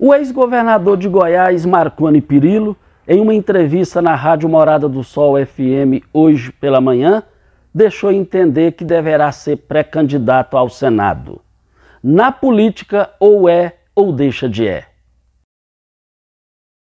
O ex-governador de Goiás, Marconi Pirillo, em uma entrevista na Rádio Morada do Sol FM hoje pela manhã, deixou entender que deverá ser pré-candidato ao Senado. Na política, ou é ou deixa de é.